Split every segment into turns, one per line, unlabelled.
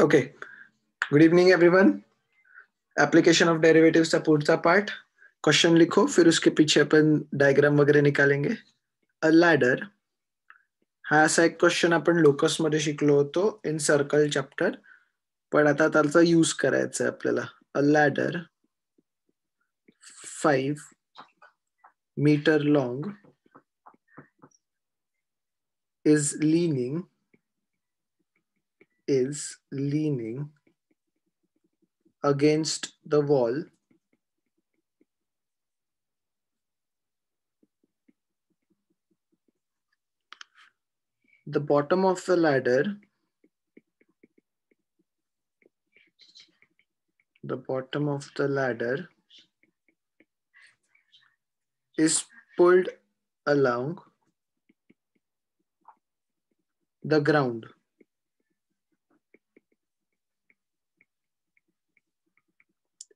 Okay. Good evening, everyone. Application of derivative support का part question लिखो फिर उसके पीछे अपन डायग्राम वगैरे निकालेंगे अ लॅडर हा असा एक क्वेश्चन आपण लोकस मध्ये शिकलो होतो इन सर्कल चॅप्टर पण आता त्याचा यूज करायचा आहे आपल्याला a ladder five metre long is leaning is leaning against the wall the bottom of the ladder the bottom of the ladder is pulled along the ground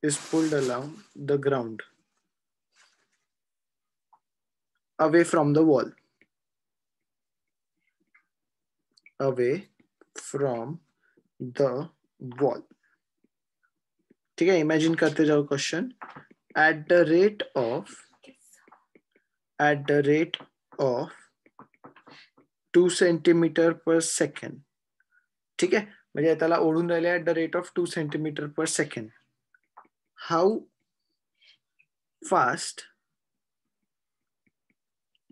is pulled along the ground away from the wall. Away from the wall. ठीक है imagine करते जाओ question at the rate of at the rate of two centimetre पर second ठीक है म्हणजे त्याला ओढून राहिले at the rate of two centimetre पर second how fast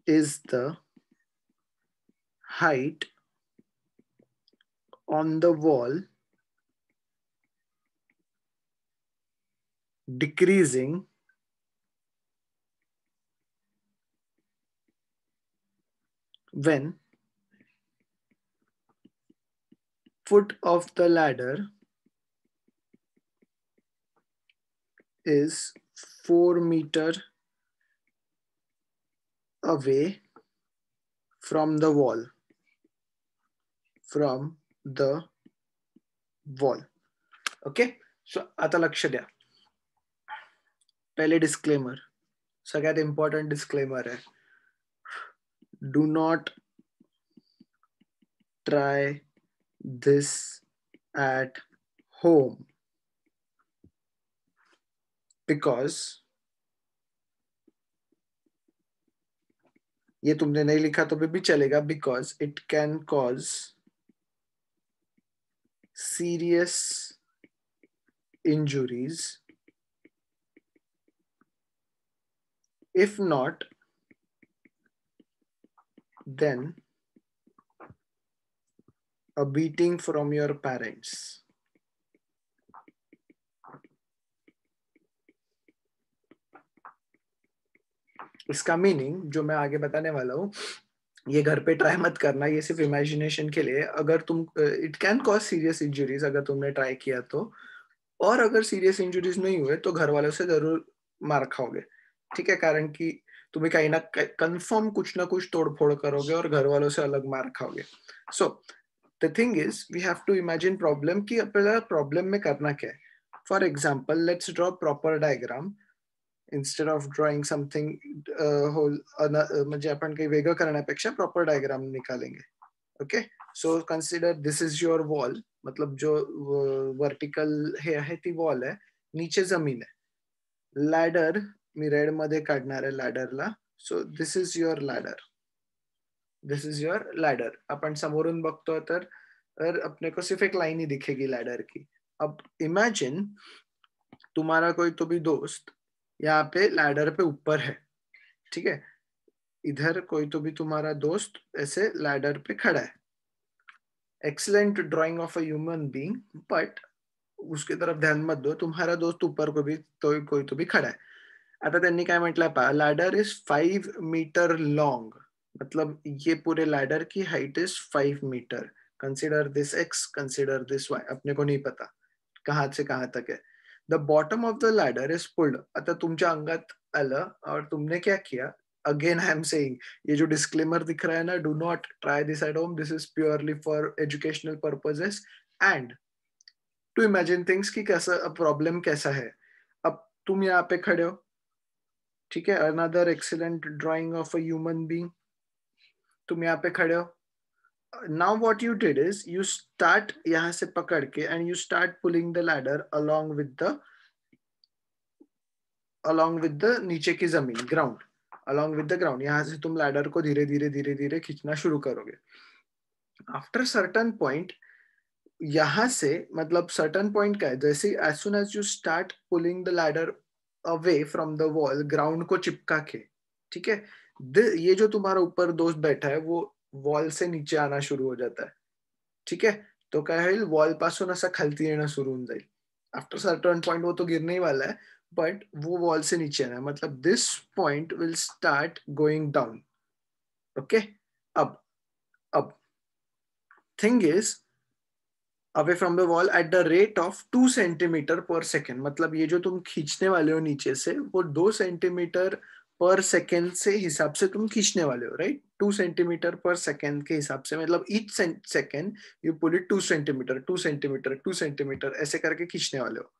is the height on the wall decreasing when foot of the ladder is four meter away from the wall. From the wall. Okay, so atalakshya, Pele disclaimer. So I got important disclaimer. Do not try this at home because ये तुमने नहीं लिखा तो भी चलेगा because it can cause serious injuries if not then a beating from your parents इसका meaning जो मैं आगे बताने वाला हूँ ये घर पे ट्राई मत करना ये सिर्फ इमेजिनेशन के लिए अगर तुम it can cause serious injuries अगर तुमने ट्राई किया तो और अगर सीरियस इंजुरीज नहीं हुए तो घर वालों से जरूर मार खाओगे ठीक है कारण कि तुम्हें कहीं ना कंफर्म कुछ ना कुछ तोड़ फोड़ करोगे और घर वालों से अलग मार खाओगे so the thing is we have to imagine problem कि अपना प्रॉब्लम में करना क्या है for example let's draw proper diagram instead of drawing something whole म्हणजे आपण काही वेगळं करण्यापेक्षा प्रॉपर डायग्राम निकालेंगे okay so consider this is your wall मतलब जो वर्टिकल हे वॉल आहे नीचे जमीन आहे लॅडर मी रेड मध्ये काढणार आहे लॅडरला so this is your ladder this is your ladder अपन समोरून बगतो तर अपने को सिर्फ एक लाइन ही दिखेगी लैडर की अब इमेजिन तुम्हारा कोई तो भी दोस्त यहाँ पे लैडर पे ऊपर है ठीक है इधर कोई तो भी तुम्हारा दोस्त ऐसे लैडर पे खड़ा है excellent drawing of a being but उसके तरफ ध्यान मत दो तुम्हारा दोस्त ऊपर को भी तो कोई तो भी खड़ा है आता त्यांनी काय म्हटलं पहा ladder is five metre long मतलब ये पूरे लैडर की height is five metre consider this X consider this Y अपने को नहीं पता कहाँ से कहाँ तक है the bottom of the ladder is pulled आता तुम्हारे अंगात आलं और तुमने क्या किया अगेन आई एम सेइंग ये जो डिस्क्लेमर दिख रहा है ना do not try this at home this is purely for educational purposes and to imagine things की कैसा प्रॉब्लम कैसा है अब तुम यहाँ पे खड़े हो ठीक है another excellent drawing of a human being तुम यहाँ पे खड़े हो now what you did is you start yahan se pakad ke and you start pulling the ladder along with the along with the niche ki zameen ground along with the ground yahan se tum ladder ko dheere dheere dheere dheere khichna shuru karoge after certain point yahan se matlab certain point ka hai jaise as soon as you start pulling the ladder away from the wall ground ko chipka ke theek hai ये जो तुम्हारा ऊपर दोस्त बैठा है वो wall से नीचे आना शुरू हो जाता है ठीक है तो क्या होईल वॉल पास असा खालती येणं सुरू होऊन जाईल आफ्टर सर्टन पॉइंट वो तो गिरने ही वाला है बट वो वॉल से नीचे आना है मतलब this point will start going down okay अब अब thing is away from the wall at the rate of two centimetre पर सेकेंड मतलब ये जो तुम खींचने वाले हो नीचे से वो दो सेंटीमीटर पर सेकेंड से हिसाब से तुम खींचने वाले हो राइट टू सेंटीमीटर पर सेकेंड के हिसाब से मतलब each second you pull it two centimetre two centimetre two centimetre ऐसे करके खींचने वाले हो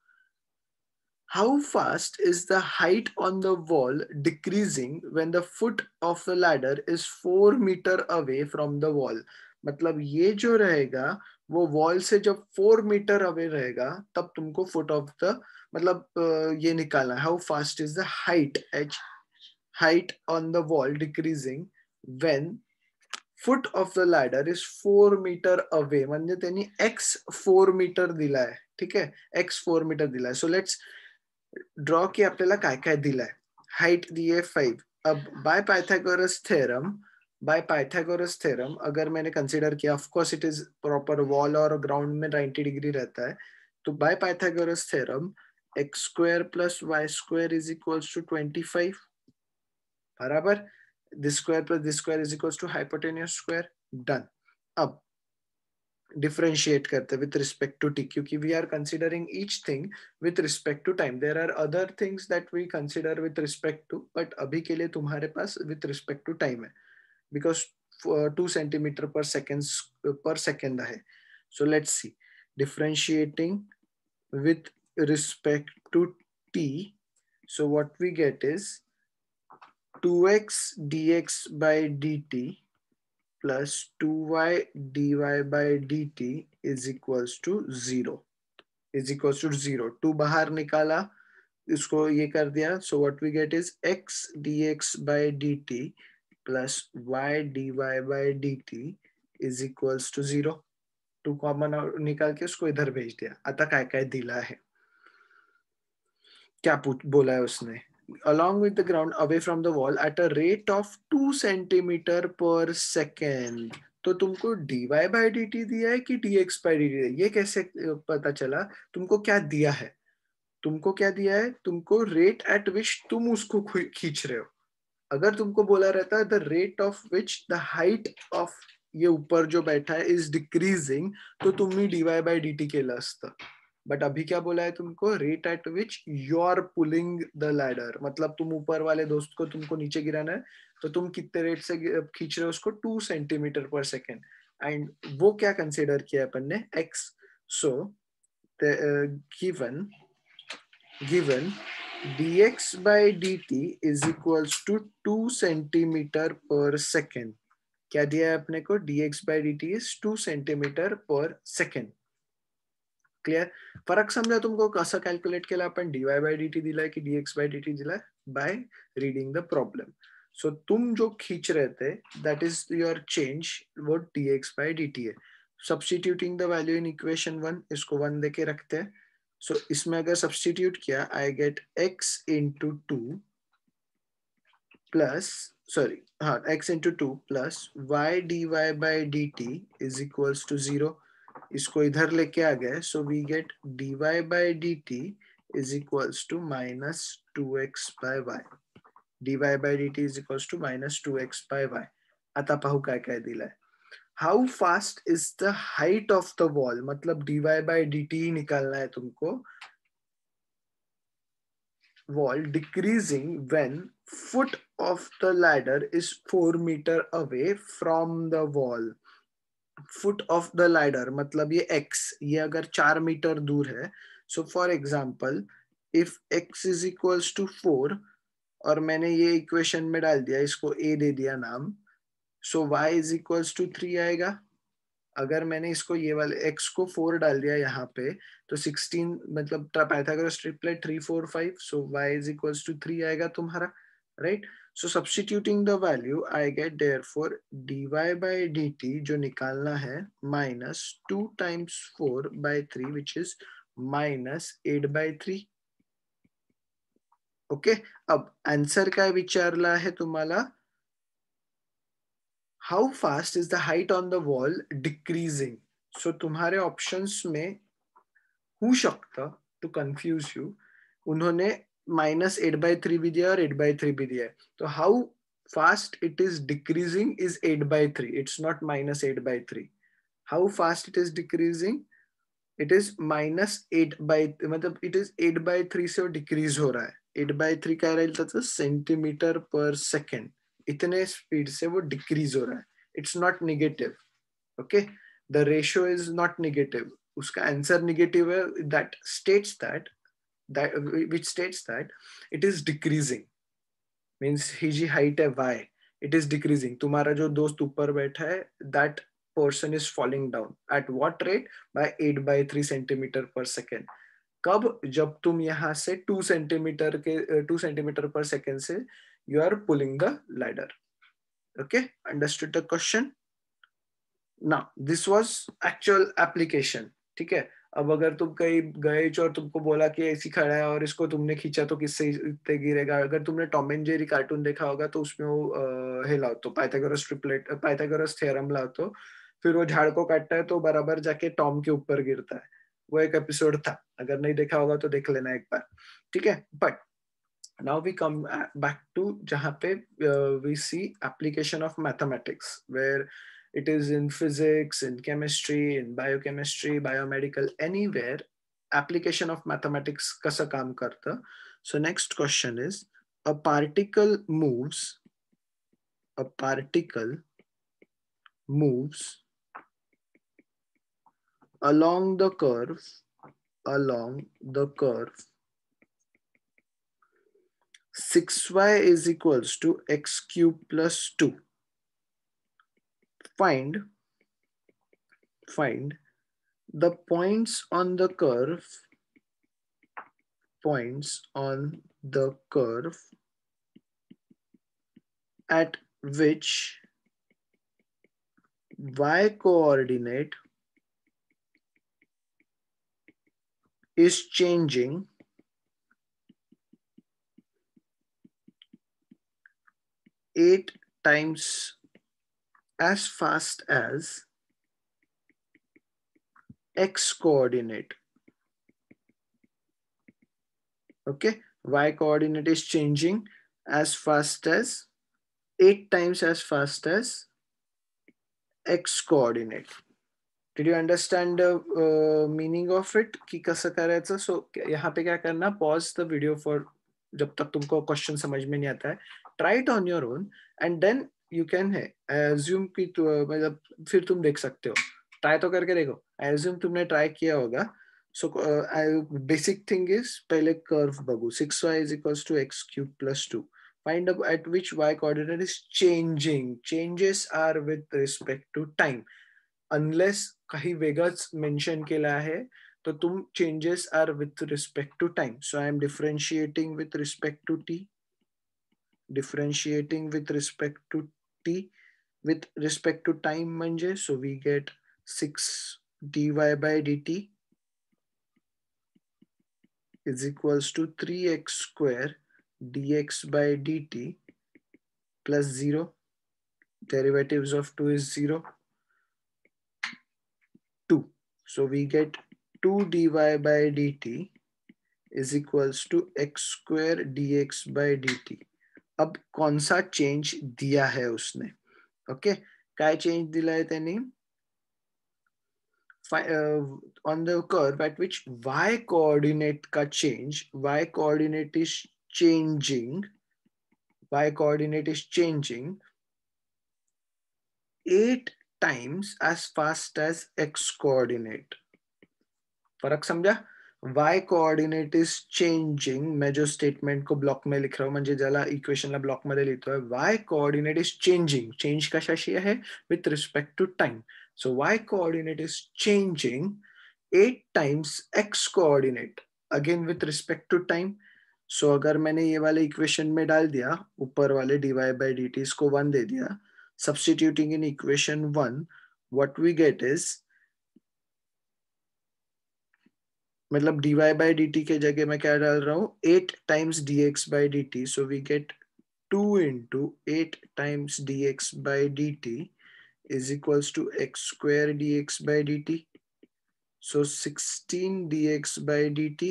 how fast is the height on the wall decreasing when the foot of the ladder is four metre away from the wall मतलब ये जो रहेगा वो वॉल से जब फोर मीटर अवे रहेगा तब तुमको फुट ऑफ द मतलब ये निकालना how fast is the height H height on the wall decreasing when foot of the ladder is four metre away म्हणजे त्यांनी एक्स फोर मीटर दिलाय ठीक आहे एक्स फोर मीटर दिलाय सो लेट्स ड्रॉ की आपल्याला काय काय दिलाय हाईट दी है फाइव अब by Pythagoras theorem by Pythagoras theorem अगर मैंने कंसिडर किया of course it is proper wall और ग्राउंड में 90 डिग्री रहता है तो by Pythagoras theorem X square plus Y square is equals to twenty five बराबर this square plus this square is equal to hypotenuse square done अब differentiate करते with respect to T क्योंकि we are considering each thing with respect to time there are other things that we consider with respect to but अभी के लिए तुम्हारे पास with respect to time है because two centimetre पर second per second है so let's see differentiating with respect to T so what we get is 2x dx by dt plus 2y dy by dt is equals to 0 is equals to 0 2 बाहर निकाला इसको ये कर दिया so what we get is x dx by dt plus y dy by dt is equals to 0 two common निकाल के उसको इधर भेज दिया अतः काय काय दिला है क्या बोला है उसने along with the ground away from the wall at a rate of two centimetre पर सेकेंड तो तुमको बाई डी टी दिया है कि dx by dt दिया ये कैसे पता चला तुमको क्या दिया है तुमको क्या दिया है तुमको रेट एट विच तुम उसको खींच रहे हो अगर तुमको बोला रहता है the rate of which the height of ये ऊपर जो बैठा है इज डिक्रीजिंग तो तुम्हें डीवाई बाई डी टी के असतं बट अभी क्या बोला है तुमको rate at which you are pulling the ladder मतलब तुम ऊपर वाले दोस्त को तुमको नीचे गिराना है तो तुम कितने रेट से खींच रहे हो उसको टू सेंटीमीटर पर सेकेंड एंड वो क्या कंसिडर किया अपन ने X so given given by D T is equals to two centimetre पर सेकेंड क्या दिया है अपने को by D T is two centimetre पर सेकेंड क्लियर फरक समझा तुमको कसं कैलक्युलेट के आपण डीवाय बाय डी टी दिला डीएक्स बाय डी टी दिला by reading the problem so तुम जो खींच रहे थे दैट इज योर चेंज वो डीएक्स बाय डी टी है substituting the value in equation one इसको वन देके रखते हैं सो so, इसमें अगर सब्सटीट्यूट किया I get X into two plus sorry हाँ X into two plus Y D Y by D T is equals to zero इसको इधर लेके आ गए so we get D Y by D T is equal to minus two X by Y D Y by D T is equals to minus two X by Y आता पाहू काय काय दिलाय how fast is the height of the wall मतलब D Y by D T निकालना है तुमको wall decreasing when foot of the ladder is four metre away from the wall foot of the ladder मतलब ये X ये अगर चार मीटर दूर है so for example if X is equals to four और मैंने ये इक्वेशन में डाल दिया इसको ए दे दिया नाम so Y is equals to three आएगा अगर मैंने इसको ये वाले एक्स को फोर डाल दिया यहाँ पे तो सिक्सटीन मतलब ट्रापाइथागोरस triplet three four five so Y is equals to three आएगा तुम्हारा right right? So substituting the value I get therefore d Y by D t जो निकालना है minus two times four by three which is minus eight by three okay अब answer का विचारला है तुम्हाला how fast is the height on the wall decreasing so तुम्हारे ऑप्शंस में हो सकता टू कंफ्यूज यू उन्होंने माइनस एट बाई थ्री भी दिया और एट बाई थ्री भी दिया है तो how fast it is decreasing is eight by three it's not minus eight by three how fast it is decreasing it is minus eight by मतलब it is eight by three से decrease हो रहा है eight by three काय राहील centimetre पर second इतने speed से वो डिक्रीज हो रहा है it's not negative okay the ratio is not negative उसका आंसर निगेटिव है that states that that which states that it is decreasing means his height is y it is decreasing tumhara jo dost upar baitha hai that person is falling down at what rate by 8 by 3 cm per second kab jab tum yahan se 2 centimetre के 2 cm per second se you are pulling the ladder okay understood the question now this was actual application ठीक है अब अगर तुम कहीं गए और तुमको बोला कि ऐसी खड़ा है और इसको तुमने खींचा तो किससे इतने गिरेगा अगर तुमने टॉम एंड जेरी कार्टून देखा होगा तो उसमें वो हिला तो पाइथागोरस ट्रिपलेट पाइथागोरस थ्योरम ला तो फिर वो झाड़ को काटता है तो बराबर जाके टॉम के ऊपर गिरता है वो एक एपिसोड था अगर नहीं देखा होगा तो देख लेना एक बार ठीक है but now we come back to jahan पे we see application of mathematics where it is in physics in chemistry in biochemistry biomedical anywhere application of mathematics kasa kaam karta so next question is a particle moves a particle moves along the curve along the curve 6y is equals to x cube plus 2 find find the points on the curve points on the curve at which y coordinate is changing eight times as fast as x coordinate. Okay, y coordinate is changing as fast as 8 times as fast as x coordinate. Did you understand the uh, meaning of it? So, कसं करायचं सो यहाँ पे you करना pause the video for जब तक तुमको you can है assume की मतलब फिर तुम देख सकते हो ट्राई तो करके देखो एज्यूम तुमने ट्राई किया होगा सो बेसिक थिंग इज पहले कर्व बगू six y is equals to x cube plus two find up at which y coordinate is changing. Changes are with respect to time. Unless काही वेगळंच mention केलं आहे तर तुम changes are with respect to time. So I am differentiating with respect to t. Differentiating with respect to t with respect to time manje. So we get 6 dy by dt is equals to 3x square dx by dt plus 0. Derivatives of 2 is 0. 2. So we get 2 dy by dt is equals to x square dx by dt. अब कौन सा change दिया है उसने okay क्या change दिलाय त्यांनी on the curve at which y coordinate का change y coordinate is changing y coordinate is changing eight times as fast as x coordinate फर्क समझा वाई कोऑर्डिनेट इज चेंजिंग मैं जो स्टेटमेंट को ब्लॉक में लिख रहा हूँ म्हणजे ब्लॉक इक्वेशनला ब्लॉकमध्ये है y coordinate is changing change कशाशी है with respect to time so y coordinate is changing eight times x coordinate again with respect to time so अगर मैंने ये वाले इक्वेशन में डाल दिया ऊपर वाले डी बाई डी टी इसको वन दे दिया substituting in equation one what we get is मतलब dy by dt के जगह मैं क्या डाल रहा हूँ eight times d x by D t so we get two into eight times d x by D t x by D t so sixteen d x by D T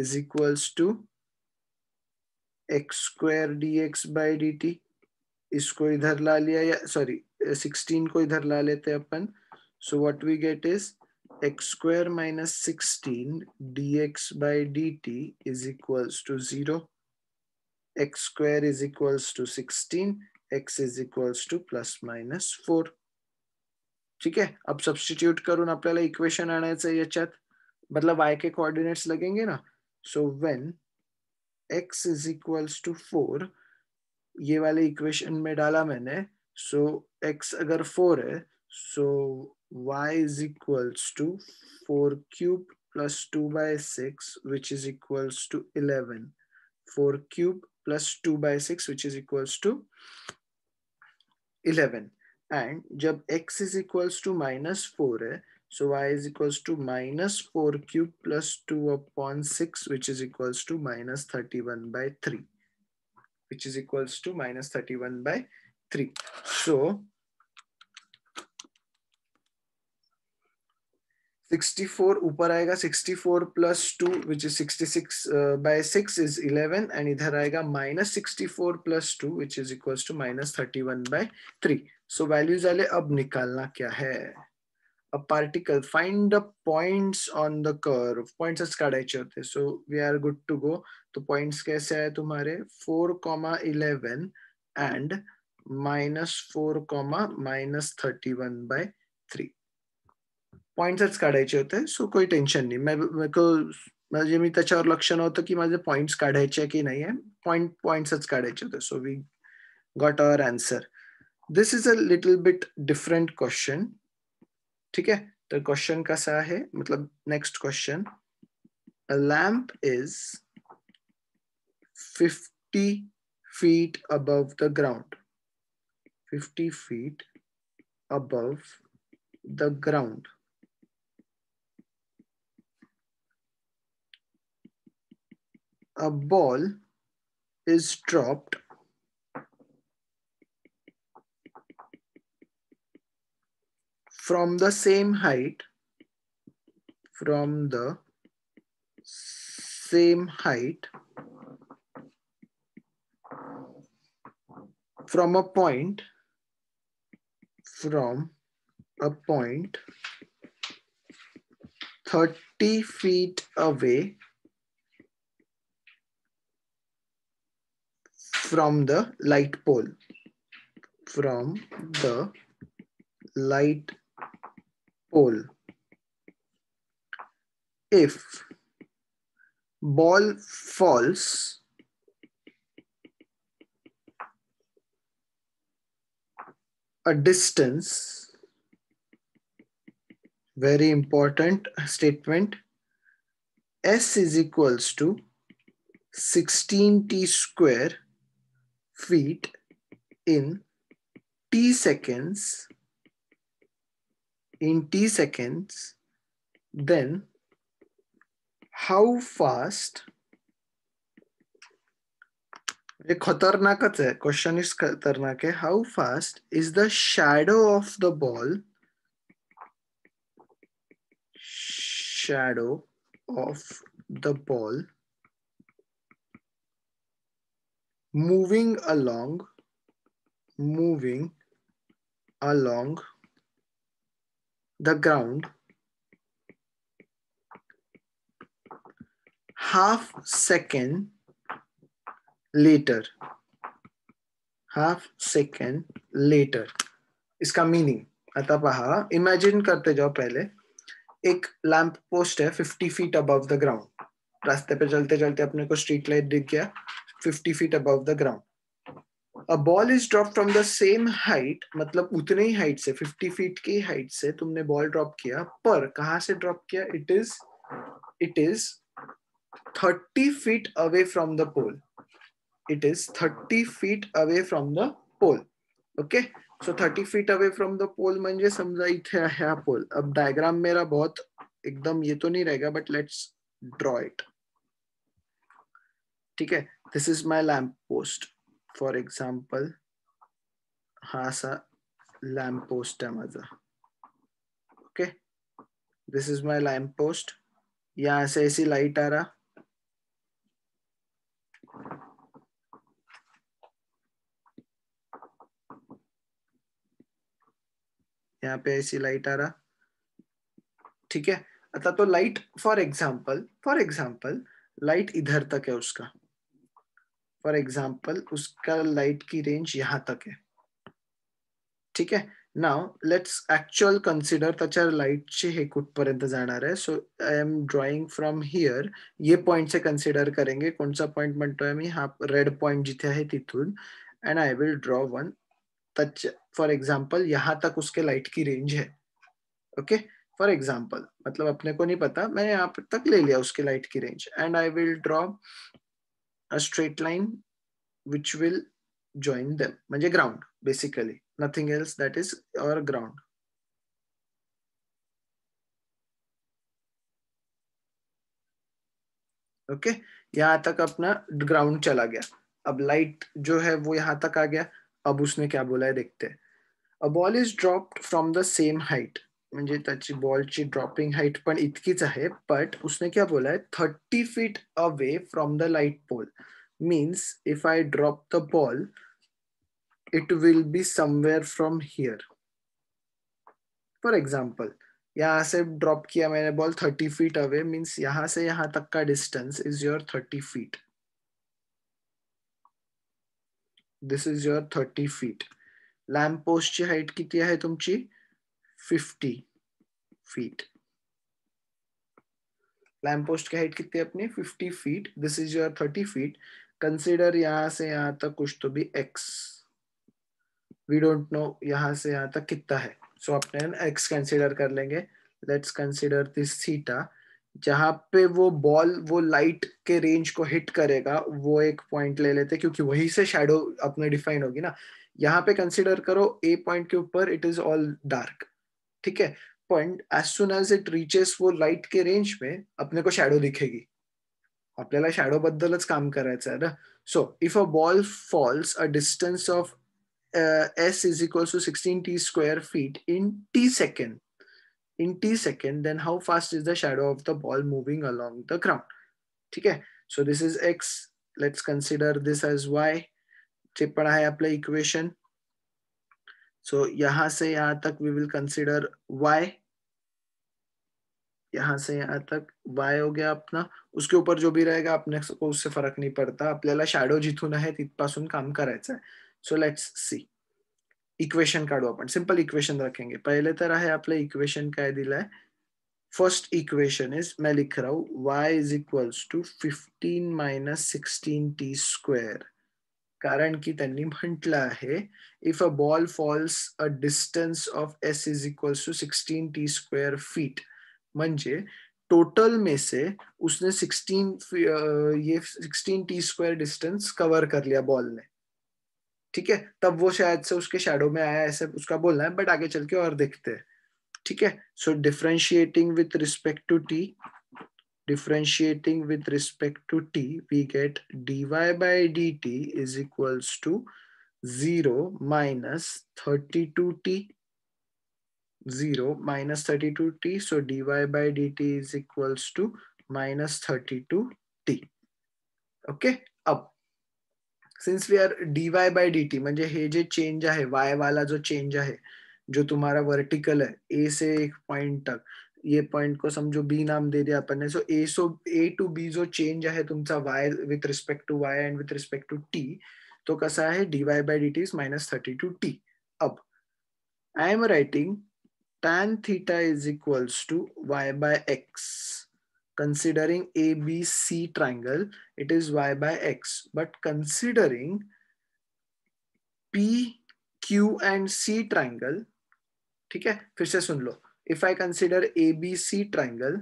is dt two x square d x by D t इसको इधर ला लिया या sorry sixteen को इधर ला लेते हैं अपन so what we get is x square minus 16 dx by dt is equals to 0. x square is equals to 16, x is equals to plus minus 4. ठीक है अब सब्सटीट्यूट सबस्टिट्यूट करून आपल्याला इक्वेशन आणायचं याच्यात मतलब y के कोऑर्डिनेट्स लगेंगे ना so when x is equals to 4 ये वाले इक्वेशन में डाला मैंने सो so, x अगर 4 है so so y is equals to 4 cube 2 by 6, which is equals to 11. 4 cube plus 2 by 6, which is equals to 11. And jab x is equals to minus 4 so y is equals to minus 4 cube plus 2 upon 6, which is equals to minus 31 by 3, which is equals to minus 31 by 3. So 64 ऊपर आएगा 64 plus two which is 66 by six is 11 and इधर आएगा minus 64 plus two which is equal to minus 31 by three so values वाले अब निकालना क्या है a particle find the on the the curve points काढायचे होते so we are good to go तो पॉइंट्स कैसे आए तुम्हारे 4 eleven 11 minus four 4 minus thirty 31 by 3 points काढायचे होते सो काही टेन्शन नाही म्हणजे मी त्याच्यावर लक्ष नव्हतं की माझे पॉइंट्स काढायचे की नाही पॉइंट पॉईंट काढायचे होते so we got our answer this is a little bit different question ठीक आहे तर क्वेश्चन कसा आहे मतलब next question a lamp is fifty feet above the ground fifty feet above the ground a ball is dropped from the same height from the same height from a point from a point 30 feet away from the light pole from the light pole if ball falls a distance very important statement s is equals to 16t square feet in t seconds in t seconds then how fast The khatarnak hai question is khatarnak hai how fast is the shadow of the ball shadow of the ball moving along, moving along the ground half second later half second later इसका meaning अतः पहा imagine करते जाओ पहले एक lamp post है 50 feet above the ground रास्ते पे चलते चलते अपने को स्ट्रीट लाइट दिख गया फिफ्टी फीट अब the ground a ball is drop from the same height मतलब उतने ही हाइट से फिफ्टी फीट की हाइट से तुमने बॉल ड्रॉप किया पर कहा से ड्रॉप किया it is it is thirty feet away from the pole it is thirty feet away from the pole okay so thirty feet away from the pole मे समझा इथे है पोल अब डायग्राम मेरा बहुत एकदम ये तो नहीं रहेगा बट लेट्स ड्रॉ इट ठीक है this is my lamp post for example हा lamp post post okay this okay this is post lamp post यहाँ से ऐसी लाइट आ रहा यहाँ पे ऐसी लाइट आ रहा ठीक है अतः तो light for example for example light इधर तक है उसका फॉर एग्जाम्पल उसका लाइट की रेंज यहां तक है ठीक है नाउ लेट्स ऍक्च्युअल कन्सिडर त्याच्या लाईटचे हे कुठपर्यंत जाणार आहे so I am drawing from here ये पॉइंट से कन्सिडर करेंगे कोणचा पॉइंट म्हणतोय मी हा रेड पॉइंट जिथे आहे तिथून and I will draw one तच फॉर एग्जाम्पल यहाँ तक उसके लाइट की रेंज है ओके फॉर एग्जाम्पल मतलब अपने को नहीं पता मैं यहाँ तक ले लिया उसके लाइट की range and I will draw a straight line which will join them. Manje ground, basically. Nothing else that is our ground. Okay okay? यहाँ तक अपना ग्राउंड चला गया अब लाइट जो है वो यहां तक आ गया अब उसने क्या बोला है देखते हैं a ball is dropped from the same height ball ची ड्रॉपिंग हाइट पण है बट उसने क्या बोला है thirty feet away from the light pole means if I drop the ball it will be somewhere from here for example यहाँ से drop किया मैंने ball thirty feet away means यहां से यहां तक का distance is your thirty feet this is your thirty feet post पोस्टची height कितनी है तुम्हारी फिफ्टी फीट लैम्प पोस्ट की हाइट कितनी है अपनी 50 feet this is your 30 feet consider यहां से यहां तक कुछ तो भी एक्स वी डोंट नो यहां से यहां तक कितना है सो so, अपने एक्स कंसिडर कर लेंगे लेट्स कंसिडर दिस थीटा जहां पे वो बॉल वो लाइट के रेंज को हिट करेगा वो एक पॉइंट ले लेते क्योंकि वही से शेडो अपने डिफाइन होगी ना यहाँ पे कंसिडर करो ए पॉइंट के ऊपर इट इज ऑल डार्क ठीक है पण as soon as it reaches वो लाईट के रेंज में अपने को शॅडो दिखेगी आपल्याला शॅडो बद्दलच काम करायचं आहे ना so if a ball falls a distance of s is equals to sixteen t square feet in t second in t second then how fast is the shadow of the ball moving along the ground ठीक आहे so this is x let's consider this as y जे पण आहे आपलं equation so so, यहां से यहां तक वी विल कंसिडर वाई यहां से यहां तक वाय हो गया अपना उसके ऊपर जो भी रहेगा अपने को उससे फर्क नहीं पडता अपने शेडो जिथून है तिथपासून काम कराए सो लेट्स सी इक्वेशन काड़ो अपन सिंपल इक्वेशन रखेंगे पहिले तर है अपने इक्वेशन का काय है फर्स्ट इक्वेशन इज मैं लिख रहा हूं y is equals to fifteen minus sixteen t square कारण की त्यांनी म्हटलं आहे if a ball falls a distance of s is equal to sixteen t square feet म्हणजे टोटल में से उसने 16 ये 16 टी स्क्वायर डिस्टेंस कवर कर लिया बॉल ने ठीक है तब वो शायद से उसके शेडो में आया ऐसे उसका बोलना है बट आगे चल के और देखते हैं ठीक है so differentiating with respect to t differentiating with respect to t, we get dy by dt is equals to 0 minus 32t. 0 minus 32t. So dy by dt is equals to minus 32t. Okay. Up. Since we are dy by dt, manje heje change hai, y wala jo change hai, jo tumhara vertical hai, a point tak. ये point को समझो B नाम दे दिया अपन ने so A so A to B जो change है तुम्हारा y with respect to y and with respect to t तो कसा है d Y by D T is minus thirty two t अब I am writing tan theta is equals to y by x considering A B C triangle it is y by x but considering P Q and C triangle ठीक है फिर से सुन लो if I consider A B C triangle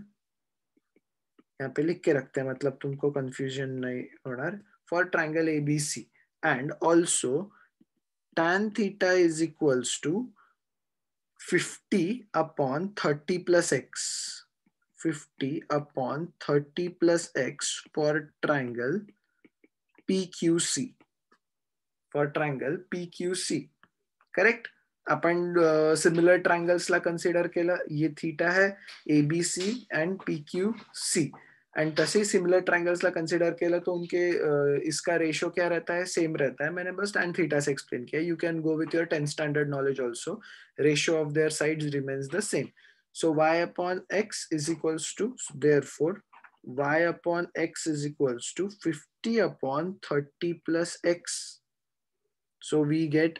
यहाँ पे लिख के रखते हैं मतलब तुमको कंफ्यूजन नहीं हो रहा for triangle A B C and also tan theta is equals to fifty upon thirty plus x fifty upon thirty plus x for triangle P Q C for triangle P Q C correct अपन similar ट्रायंगल्सला कन्सिडर केलं ये theta है A B C and P Q C and तसे similar triangles ला के तो उनके अं, इसका रेशो क्या रहता है सेम रहता है मैंने बस टेन थीटा से एक्सप्लेन किया you can go with your ten standard knowledge also ratio of their side remains the same so y upon x is equals to therefore y upon x is equals to fifty upon thirty plus x so we get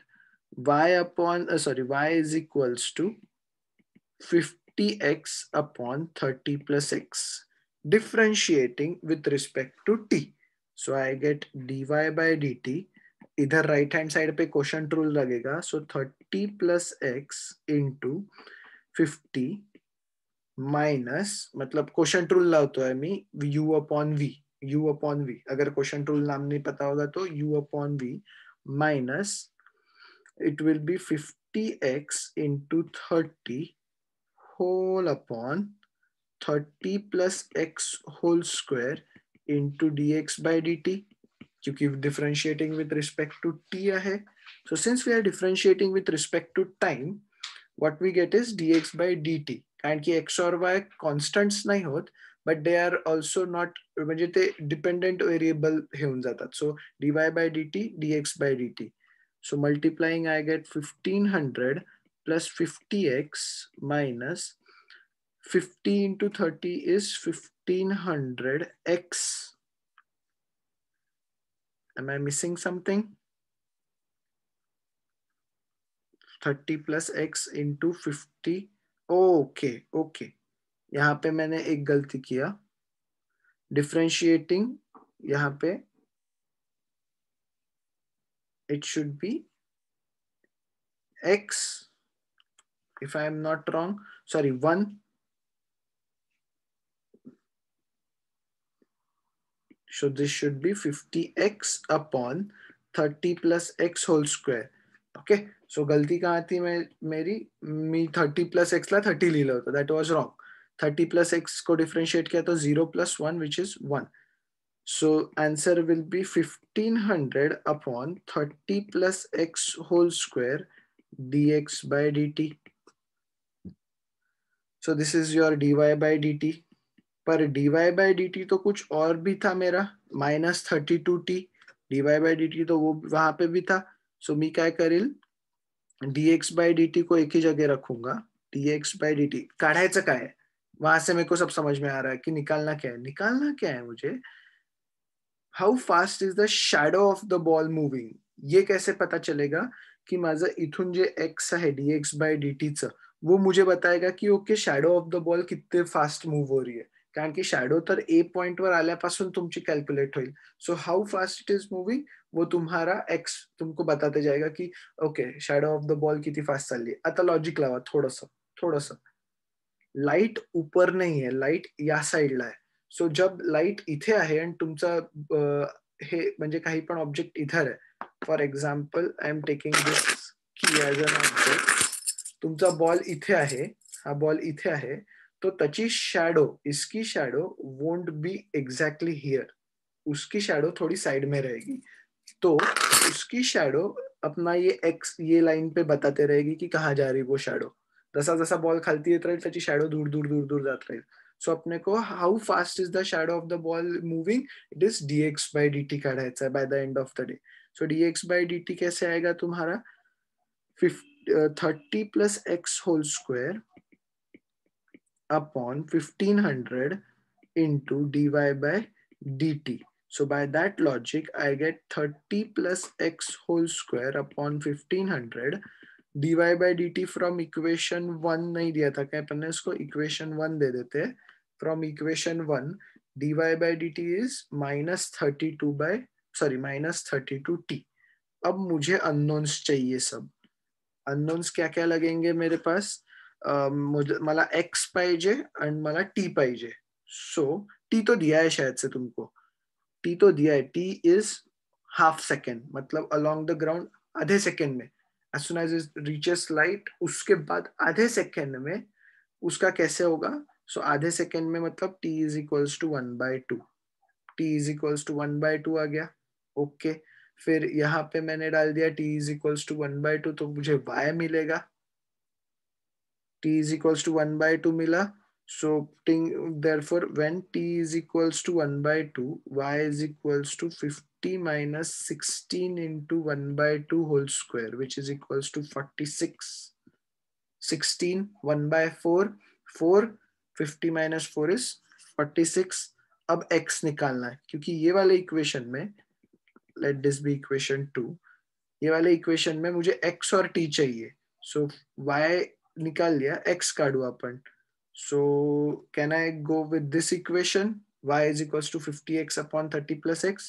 y upon uh, sorry y is equals to 50x upon 30 plus x differentiating with respect to t so i get dy by dt इधर right hand side पे quotient rule लगेगा so thirty plus x into fifty minus मतलब quotient rule लाते है मी u upon v u upon v अगर quotient rule नाम नहीं पता होगा तो u upon v minus it will be 50x into 30 whole upon 30 plus x whole square into dx by dt keep differentiating with respect to t है so since we are differentiating with respect to time what we get is dx by dt And ki x or y constants nahi होत but they are also not dependent variable हे so dy by dt dx by dt so multiplying, I get 1500 plus 50x minus 50 into 30 is 1500x. Am I missing something? 30 plus x into 50. Okay, okay. यहाँ पे मैंने एक गलती किया differentiating यहाँ पे it should be x, if I am not wrong, sorry, 1 So this should be 50x upon 30 plus x whole square. Okay, so galti कहाँ आती मैं me 30 plus x La 30 Lee that was wrong. 30 plus x ko differentiate किया to 0 plus 1 which is 1. So answer will be 1500 upon 30 plus x whole square dx by dt. So this is your dy by dt. पर dy by dt तो कुछ और भी था मेरा minus thirty two t d y तो वो वहाँ पे भी था so, मैं क्या करेल dx by dt को एक ही जगह रखूँगा dx by dt काढ़ाएच का है वहां से मेरे को सब समझ में आ रहा है कि निकालना क्या है निकालना क्या है मुझे how fast is the shadow of the ball moving ये कैसे पता चलेगा कि माजा इथुन जो एक्स है d x by D t वो मुझे बताएगा कि okay shadow of the ball कितने फास्ट मूव हो रही है कारण की शॅडो तो ए पॉइंटवर आल्यापासून तुम्हें कैलक्युलेट हो so how fast it is moving वो तुम्हारा एक्स तुमको बताते जाएगा कि okay shadow of the ball किती फास्ट है आता लॉजिक सा थोडस थोडस लाइट उपर नहीं है लाइट या साईडला है सो जब लाइट इथे आहे आणि तुमचं हे म्हणजे काही पण ऑब्जेक्ट इधर आहे for example I am taking this की ॲज अन ऑब्जेक्ट तुमचा बॉल इथे आहे हा बॉल इथे आहे तो त्याची शॅडो इसकी shadow won't be exactly here उसकी शैडो थोड़ी साइड में रहेगी तो उसकी शैडो अपना ये एक्स ये लाइन पे बताते रहेगी कि कहाँ जा रही वो शैडो जसा जसा बॉल खालती येत राहील त्याची शॅडो दूर दूर दूर दूर जात राहील सो अपने को how fast is the shadow of the ball moving it is dx by D t का है by the end of the day so dx by D t कैसे आएगा तुम्हारा thirty plus x whole square upon fifteen hundred into d y by D t so by that logic I get thirty plus x whole whole upon fifteen hundred dy by D t from equation one नहीं दिया था क्या अपन ने इसको equation one दे देते from equation one d by D T is minus thirty two by sorry minus thirty two t अब मुझे अननोन्स चाहिए सब अननोन्स क्या क्या लगेंगे मेरे पास uh, मुझे मला एक्स पाइजे एंड माला टी पाहिजे सो टी तो दिया है शायद से तुमको टी तो दिया है टी इज हाफ सेकेंड मतलब अलोंग द ग्राउंड आधे सेकेंड में रीचेस लाइट उसके बाद आधे सेकेंड में उसका कैसे होगा सो so, आधे सेकेंड में मतलब t is equals to one by two t is equals to one by two आ गया ओके okay. फिर यहाँ पे मैंने डाल दिया t is equals to one by two तो मुझे y मिलेगा t is equals to one by two मिला so thing therefore when t is equals to one by two y is equals to fifty 40 minus sixteen into one by two whole square, which is equals to forty six. Sixteen one by four four fifty minus four is forty six. अब x निकालना है क्योंकि ये वाले equation में let this be equation two ये वाले equation में मुझे x और t चाहिए सो so, y निकाल लिया x काटू अपन so can I go with this equation y is equals to 50x upon 30 plus x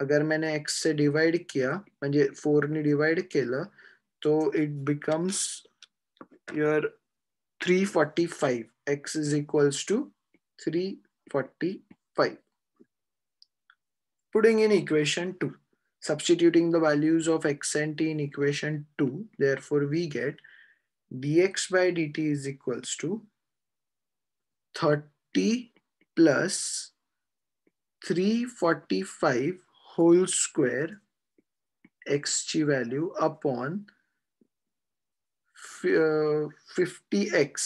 अगर मैंने x से डिवाइड किया मुझे four ने डिवाइड किया तो it becomes your 345 x is equals to 345 putting in equation two substituting the values of x and t in equation two therefore we get dx by dt is equals to 30 plus 345 whole square xg value upon 50x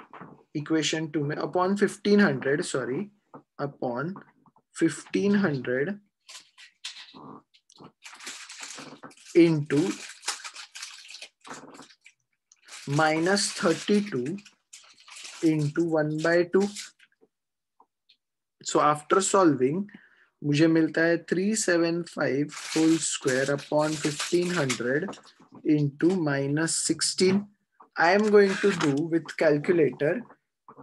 uh, equation to me upon 1500 sorry upon 1500 into minus 32 into 1 by 2 so after solving मुझे मिलता है three seven five whole square upon fifteen hundred into minus sixteen I am going to do with calculator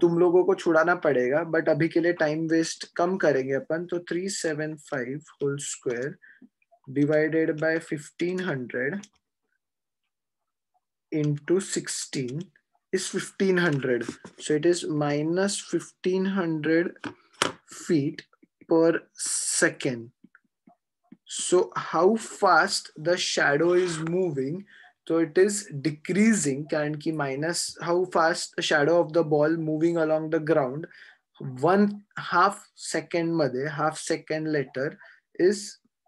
तुम लोगों को छुड़ाना पड़ेगा but अभी के लिए टाइम वेस्ट कम करेंगे अपन तो three seven five whole square divided by fifteen hundred into sixteen is fifteen hundred so it is minus fifteen hundred feet per second so how fast the shadow is moving. So it is decreasing current की minus how fast the shadow of the ball moving along the ground. One half second मध्ये half second later is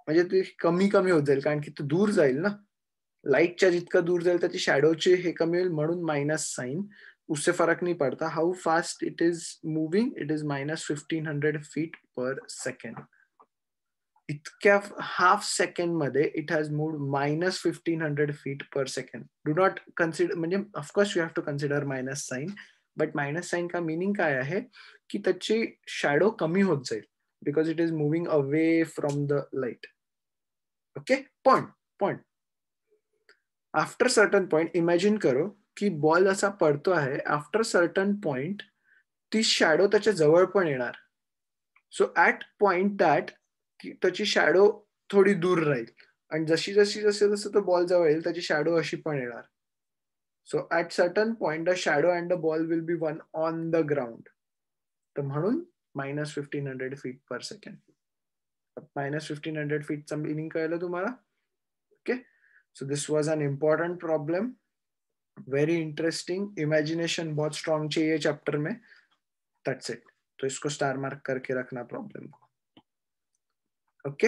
म्हणजे ते कमी कमी होत जाईल कारण की तू दूर जाईल ना लाईटच्या जितका दूर जाईल त्याची शॅडोचे हे कमी होईल म्हणून मायनस साईन उससे फर्क नहीं पड़ता how fast it is moving it is minus fifteen hundred feet per second इतक्या हाफ सेकंड मध्ये it has move minus fifteen hundred feet per second do not consider म्हणजे of course you have to consider minus sign but minus sign का meaning काय आहे की त्याची शॅडो कमी होत जाईल because it is moving away from the light okay पण पण आफ्टर सर्टन पॉइंट इमॅजिन करो की बॉल असा पडतो आहे आफ्टर सर्टन पॉइंट ती शॅडो त्याच्या जवळ पण येणार सो ऍट पॉइंट दॅट त्याची शॅडो थोडी दूर राहील आणि जशी जशी जसे जसं तो बॉल जवळ येईल त्याची शॅडो अशी पण येणार so at certain point the shadow and the ball will be one on the ground तर म्हणून minus fifteen hundred feet per second minus fifteen hundred फीटचा मिनिंग कळलं तुम्हाला okay so this was an important problem very interesting imagination बहुत strong चाहिए chapter में that's it तो इसको स्टार मार्क करके रखना प्रॉब्लम को okay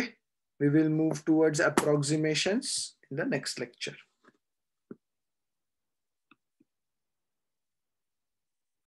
we will move towards approximation in the next lecture